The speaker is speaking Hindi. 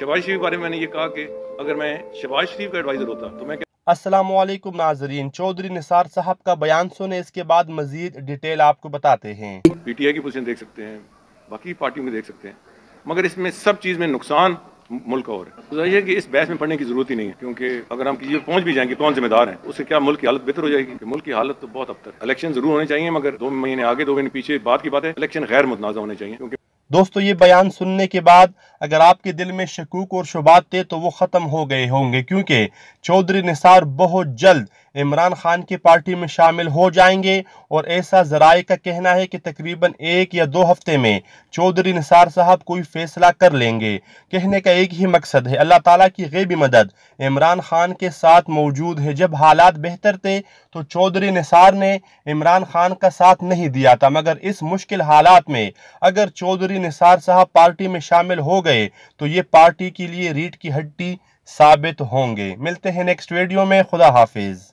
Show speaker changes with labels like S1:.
S1: शबाज शरीफ के बारे में मैंने ये कहा कि अगर मैं शबाज शरीफ का एडवाइज़र होता तो मैं
S2: असलम नाजरीन चौधरी निसार साहब का बयान सुने इसके बाद मजीद डिटेल आपको बताते हैं
S1: पी टी आई की पोजिशन देख सकते हैं बाकी पार्टियों की देख सकते हैं मगर इसमें सब चीज़ में नुकसान मुल्क और तो है कि इस बहस में पढ़ने की जरूरत ही नहीं है क्योंकि अगर हम किसी पहुंच भी जाएंगे कौन जिम्मेदार है उससे क्या मुल्क की हालत बेहतर हो जाएगी मुल्क की हालत तो बहुत अब तक इलेक्शन जरूर होने चाहिए मगर दो महीने आगे दो महीने पीछे बात की बात है इलेक्शन गैर मुतनाजा होने चाहिए क्योंकि
S2: दोस्तों ये बयान सुनने के बाद अगर आपके दिल में शकूक और शुबात थे तो वो ख़त्म हो गए होंगे क्योंकि चौधरी निसार बहुत जल्द इमरान खान की पार्टी में शामिल हो जाएंगे और ऐसा जराए का कहना है कि तकरीबन एक या दो हफ्ते में चौधरी निसार साहब कोई फैसला कर लेंगे कहने का एक ही मकसद है अल्लाह ताला की गैबी मदद इमरान खान के साथ मौजूद है जब हालात बेहतर थे तो चौधरी निसार ने इमरान खान का साथ नहीं दिया था मगर इस मुश्किल हालात में अगर चौधरी निसार साहब पार्टी में शामिल हो गए तो ये पार्टी के लिए रीट की हड्डी साबित होंगे मिलते हैं नेक्स्ट वीडियो में खुदा हाफिज़